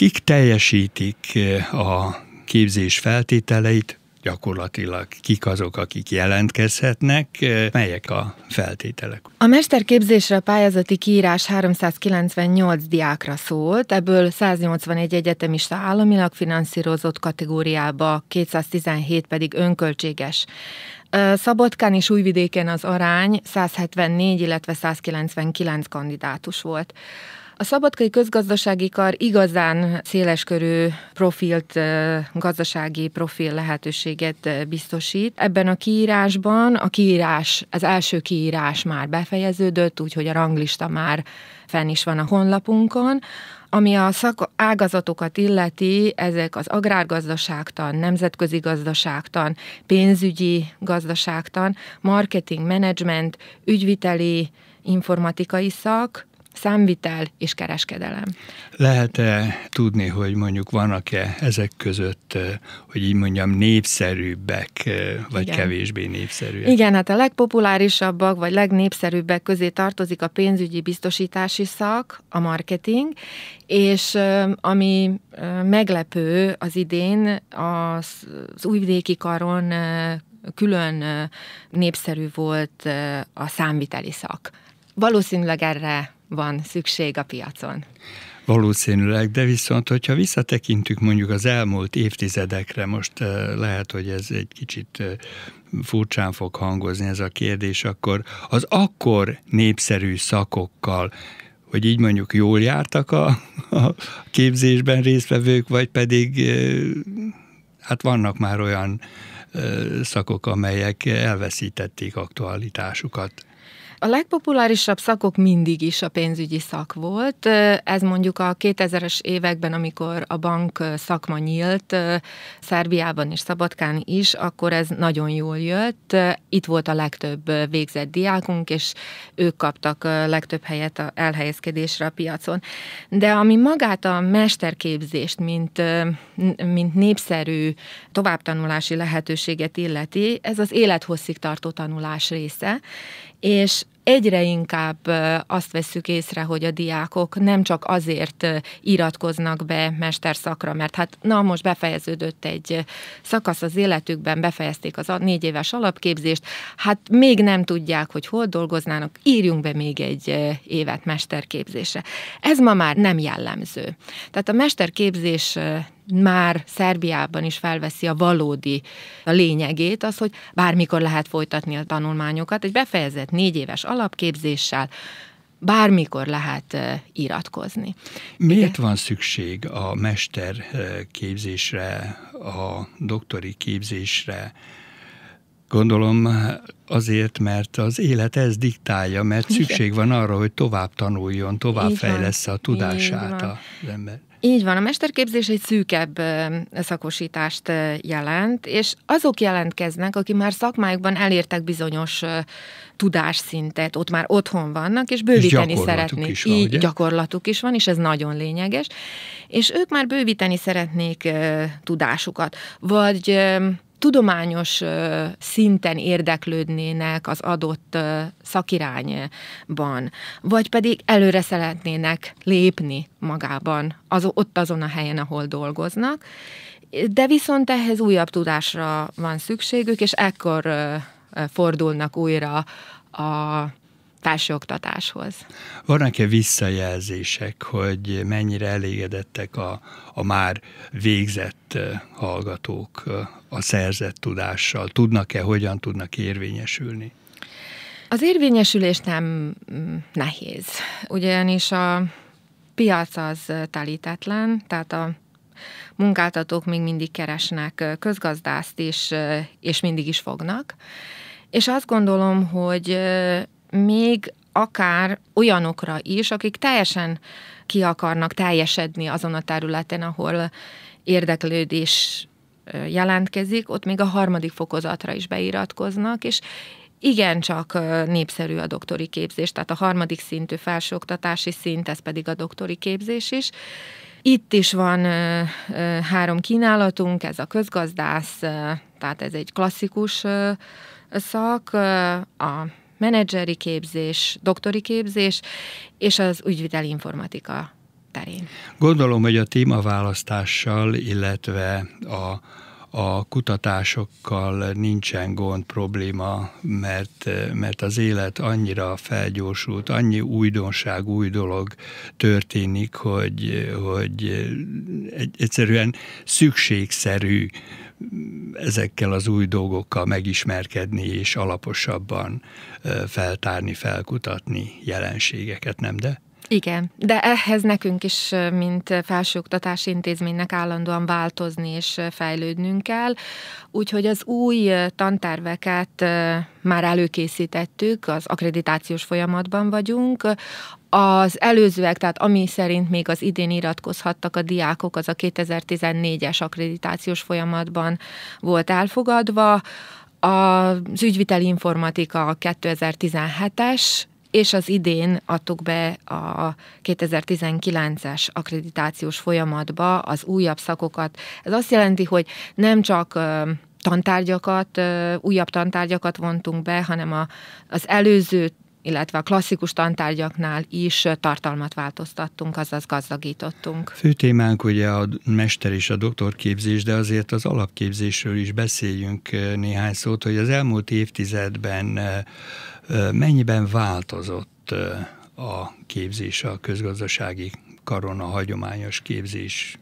Kik teljesítik eh, a képzés feltételeit, gyakorlatilag kik azok, akik jelentkezhetnek, eh, melyek a feltételek? A mesterképzésre a pályázati kiírás 398 diákra szólt, ebből 181 egyetemista államilag finanszírozott kategóriába, 217 pedig önköltséges. Eh, Szabadkán és Újvidéken az arány 174, illetve 199 kandidátus volt. A Szabadkai Közgazdasági Kar igazán széleskörű profilt, gazdasági profil lehetőséget biztosít. Ebben a kiírásban a kiírás, az első kiírás már befejeződött, úgyhogy a ranglista már fenn is van a honlapunkon. Ami a szak ágazatokat illeti, ezek az agrárgazdaságtan, nemzetközi gazdaságtan, pénzügyi gazdaságtan, marketing, menedzsment, ügyviteli, informatikai szak, számvitel és kereskedelem. Lehet-e tudni, hogy mondjuk vannak-e ezek között, eh, hogy így mondjam, népszerűbbek, eh, vagy Igen. kevésbé népszerűek? Igen, hát a legpopulárisabbak, vagy legnépszerűbbek közé tartozik a pénzügyi biztosítási szak, a marketing, és eh, ami meglepő az idén, az, az újvidéki karon külön népszerű volt a számviteli szak. Valószínűleg erre van szükség a piacon. Valószínűleg, de viszont, hogyha visszatekintünk mondjuk az elmúlt évtizedekre, most lehet, hogy ez egy kicsit furcsán fog hangozni ez a kérdés, akkor az akkor népszerű szakokkal, hogy így mondjuk jól jártak a, a képzésben résztvevők, vagy pedig hát vannak már olyan szakok, amelyek elveszítették aktualitásukat. A legpopulárisabb szakok mindig is a pénzügyi szak volt. Ez mondjuk a 2000-es években, amikor a bank szakma nyílt, Szerbiában és Szabadkán is, akkor ez nagyon jól jött. Itt volt a legtöbb végzett diákunk, és ők kaptak legtöbb helyet a elhelyezkedésre a piacon. De ami magát a mesterképzést, mint, mint népszerű továbbtanulási lehetőséget illeti, ez az élethosszig tartó tanulás része, és egyre inkább azt veszük észre, hogy a diákok nem csak azért iratkoznak be mesterszakra, mert hát na most befejeződött egy szakasz az életükben, befejezték az négy éves alapképzést, hát még nem tudják, hogy hol dolgoznának, írjunk be még egy évet mesterképzésre. Ez ma már nem jellemző. Tehát a mesterképzés már Szerbiában is felveszi a valódi a lényegét, az, hogy bármikor lehet folytatni a tanulmányokat. Egy befejezett négy éves alap alapképzéssel, bármikor lehet iratkozni. Miért Igen? van szükség a mesterképzésre, a doktori képzésre, Gondolom azért, mert az élet ez diktálja, mert Igen. szükség van arra, hogy tovább tanuljon, tovább Így fejlesz a tudását az ember. Így van, a mesterképzés egy szűkebb szakosítást jelent, és azok jelentkeznek, akik már szakmájukban elértek bizonyos tudásszintet, ott már otthon vannak, és bővíteni és szeretnék. Is van, Így ugye? gyakorlatuk is van, és ez nagyon lényeges. És ők már bővíteni szeretnék tudásukat, vagy tudományos szinten érdeklődnének az adott szakirányban, vagy pedig előre szeretnének lépni magában, az, ott azon a helyen, ahol dolgoznak, de viszont ehhez újabb tudásra van szükségük, és ekkor fordulnak újra a társoktatáshoz. Vannak-e visszajelzések, hogy mennyire elégedettek a, a már végzett hallgatók a szerzett tudással? Tudnak-e, hogyan tudnak érvényesülni? Az érvényesülés nem mm, nehéz, ugyanis a piac az telítetlen, tehát a munkáltatók még mindig keresnek közgazdászt is, és mindig is fognak. És azt gondolom, hogy még akár olyanokra is, akik teljesen ki akarnak teljesedni azon a területen, ahol érdeklődés jelentkezik, ott még a harmadik fokozatra is beiratkoznak, és igen, csak népszerű a doktori képzés, tehát a harmadik szintű felsőoktatási szint, ez pedig a doktori képzés is. Itt is van ö, ö, három kínálatunk, ez a közgazdász, ö, tehát ez egy klasszikus szak, a menedzseri képzés, doktori képzés, és az ügyviteli informatika terén. Gondolom, hogy a témaválasztással, illetve a a kutatásokkal nincsen gond, probléma, mert, mert az élet annyira felgyorsult, annyi újdonság, új dolog történik, hogy, hogy egyszerűen szükségszerű ezekkel az új dolgokkal megismerkedni és alaposabban feltárni, felkutatni jelenségeket, nem de? Igen, de ehhez nekünk is, mint felsőoktatási intézménynek állandóan változni és fejlődnünk kell. Úgyhogy az új tanterveket már előkészítettük, az akkreditációs folyamatban vagyunk. Az előzőek, tehát ami szerint még az idén iratkozhattak a diákok, az a 2014-es akkreditációs folyamatban volt elfogadva. Az ügyviteli informatika 2017-es, és az idén adtuk be a 2019-es akkreditációs folyamatba az újabb szakokat. Ez azt jelenti, hogy nem csak tantárgyakat, újabb tantárgyakat vontunk be, hanem a, az előző illetve a klasszikus tantárgyaknál is tartalmat változtattunk, azaz gazdagítottunk. Fő témánk ugye a mester és a doktorképzés, de azért az alapképzésről is beszéljünk néhány szót, hogy az elmúlt évtizedben mennyiben változott a képzés a közgazdasági karon a hagyományos képzés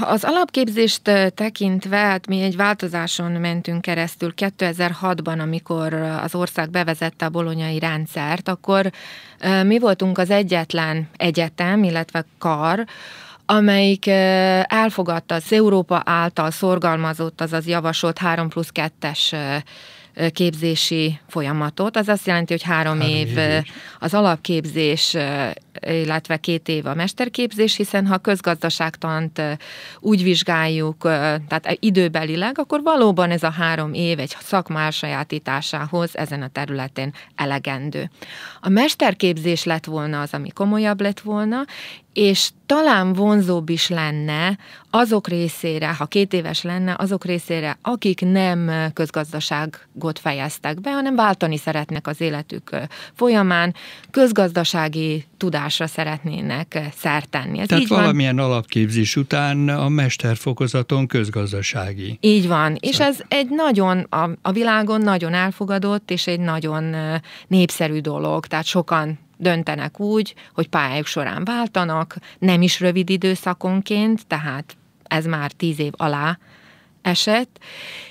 az alapképzést tekintve, hát mi egy változáson mentünk keresztül 2006-ban, amikor az ország bevezette a bolonyai rendszert, akkor mi voltunk az egyetlen egyetem, illetve kar, amelyik elfogadta az Európa által szorgalmazott, azaz javasolt 3 plusz 2-es képzési folyamatot. Az azt jelenti, hogy három, három év, év az alapképzés illetve két év a mesterképzés, hiszen ha a közgazdaságtant úgy vizsgáljuk, tehát e, időbelileg, akkor valóban ez a három év egy szakmás sajátításához ezen a területen elegendő. A mesterképzés lett volna az, ami komolyabb lett volna, és talán vonzóbb is lenne azok részére, ha két éves lenne, azok részére, akik nem közgazdaságot fejeztek be, hanem váltani szeretnek az életük folyamán, közgazdasági tudásra szeretnének szertenni. Ez Tehát így valamilyen van. alapképzés után a mesterfokozaton közgazdasági. Így van, szóval. és ez egy nagyon, a, a világon nagyon elfogadott, és egy nagyon népszerű dolog, tehát sokan döntenek úgy, hogy pályájuk során váltanak, nem is rövid időszakonként, tehát ez már tíz év alá esett,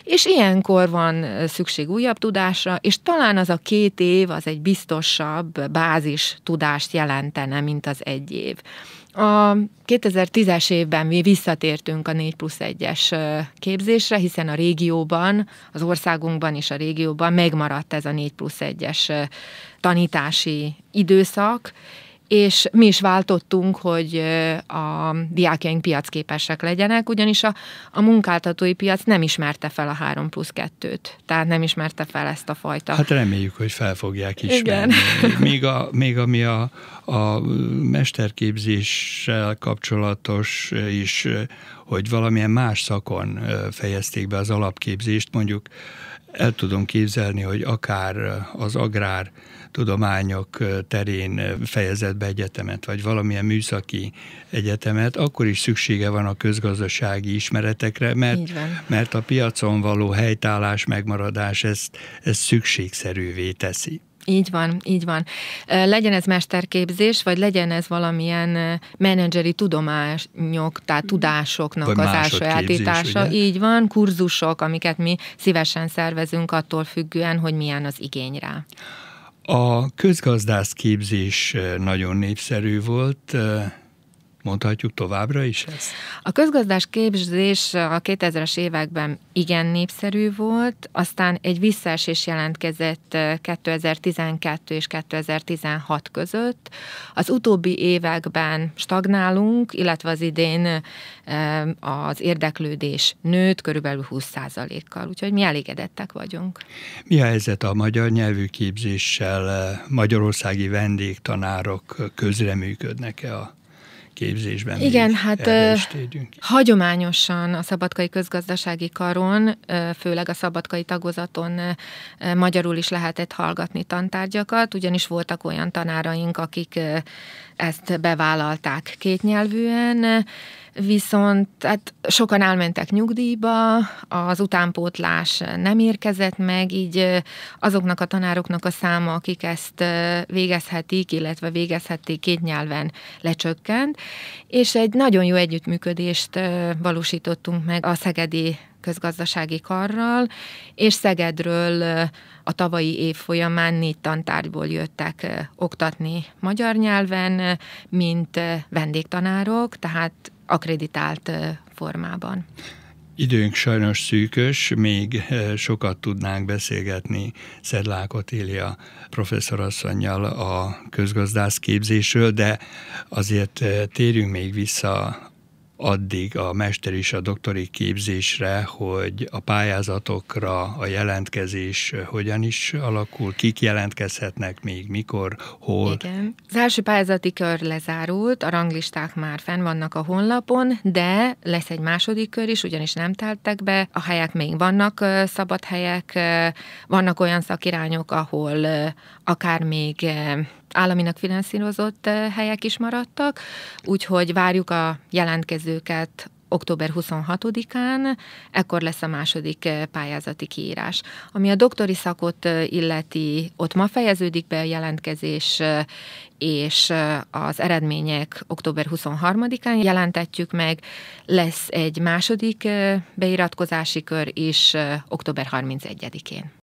és ilyenkor van szükség újabb tudásra, és talán az a két év az egy biztosabb bázis tudást jelentene, mint az egy év. A 2010-es évben mi visszatértünk a 4 plusz 1-es képzésre, hiszen a régióban, az országunkban és a régióban megmaradt ez a 4 plusz 1-es tanítási időszak, és mi is váltottunk, hogy a diákjaink piacképesek legyenek, ugyanis a, a munkáltatói piac nem ismerte fel a 3 plusz 2-t, tehát nem ismerte fel ezt a fajta. Hát reméljük, hogy fel fogják ismerni. Még, a, még ami a, a mesterképzéssel kapcsolatos is, hogy valamilyen más szakon fejezték be az alapképzést, mondjuk el tudom képzelni, hogy akár az agrár tudományok terén fejezett be egyetemet, vagy valamilyen műszaki egyetemet, akkor is szüksége van a közgazdasági ismeretekre, mert, mert a piacon való helytállás, megmaradás ezt, ezt szükségszerűvé teszi. Így van, így van. Legyen ez mesterképzés, vagy legyen ez valamilyen menedzseri tudományok, tehát mm. tudásoknak vagy az elsajátítása. Így van, kurzusok, amiket mi szívesen szervezünk attól függően, hogy milyen az igény rá. A közgazdász képzés nagyon népszerű volt, Mondhatjuk továbbra is ezt? A közgazdás képzés a 2000-es években igen népszerű volt, aztán egy visszaesés jelentkezett 2012 eh, és 2016 között. Az utóbbi években stagnálunk, illetve az idén eh, az érdeklődés nőtt körülbelül 20%-kal, úgyhogy mi elégedettek vagyunk. Mi a helyzet a magyar nyelvű képzéssel? Magyarországi vendégtanárok közreműködnek-e a képzésben Igen, hát hagyományosan a szabadkai közgazdasági karon, főleg a szabadkai tagozaton magyarul is lehetett hallgatni tantárgyakat, ugyanis voltak olyan tanáraink, akik ezt bevállalták kétnyelvűen, viszont hát sokan elmentek nyugdíjba, az utánpótlás nem érkezett meg, így azoknak a tanároknak a száma, akik ezt végezhetik, illetve végezhették két nyelven lecsökkent, és egy nagyon jó együttműködést valósítottunk meg a Szegedi közgazdasági karral, és Szegedről a tavalyi év folyamán négy tantárgyból jöttek oktatni magyar nyelven, mint vendégtanárok, tehát akreditált formában. Időnk sajnos szűkös, még sokat tudnánk beszélgetni Szedlák Otília professzorasszonynal a közgazdász képzésről, de azért térjünk még vissza addig a mester és a doktori képzésre, hogy a pályázatokra a jelentkezés hogyan is alakul, kik jelentkezhetnek még, mikor, hol. Igen. Az első pályázati kör lezárult, a ranglisták már fenn vannak a honlapon, de lesz egy második kör is, ugyanis nem teltek be, a helyek még vannak szabad helyek, vannak olyan szakirányok, ahol akár még államinak finanszírozott eh, helyek is maradtak, úgyhogy várjuk a jelentkezőket október 26-án, ekkor lesz a második eh, pályázati kiírás. Ami a doktori szakot eh, illeti, ott ma fejeződik be a jelentkezés, és az eredmények október 23-án jelentetjük meg. Lesz egy második beiratkozási kör is október 31-én.